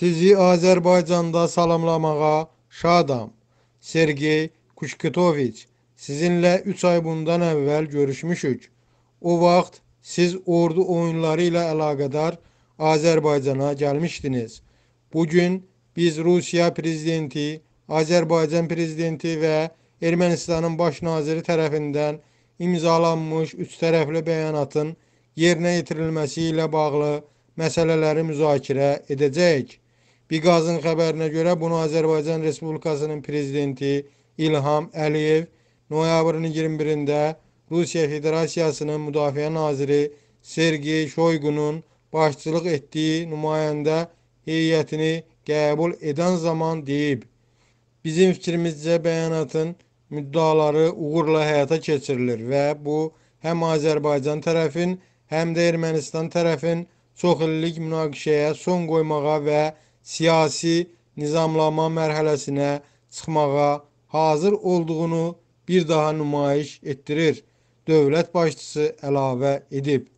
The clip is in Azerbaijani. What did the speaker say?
Sizi Azərbaycanda salamlamağa şadam. Sergey Kuşkitoviç, sizinlə 3 ay bundan əvvəl görüşmüşük. O vaxt siz ordu oyunları ilə əlaqədar Azərbaycana gəlmişdiniz. Bugün biz Rusiya prezidenti, Azərbaycan prezidenti və Ermənistanın baş naziri tərəfindən imzalanmış üç tərəfli bəyanatın yerinə yetirilməsi ilə bağlı məsələləri müzakirə edəcəyik. Biqazın xəbərinə görə bunu Azərbaycan Respublikasının prezidenti İlham Əliyev noyabrın 21-də Rusiya Federasiyasının Müdafiə naziri Sergey Shoygunun başçılıq etdiyi nümayəndə heyətini qəbul edən zaman deyib. Bizim fikrimizcə bəyanatın müddaları uğurla həyata keçirilir və bu həm Azərbaycan tərəfin, həm də Ermənistan tərəfin çoxillik münaqişəyə son qoymağa və siyasi nizamlanma mərhələsinə çıxmağa hazır olduğunu bir daha nümayiş etdirir. Dövlət başçısı əlavə edib.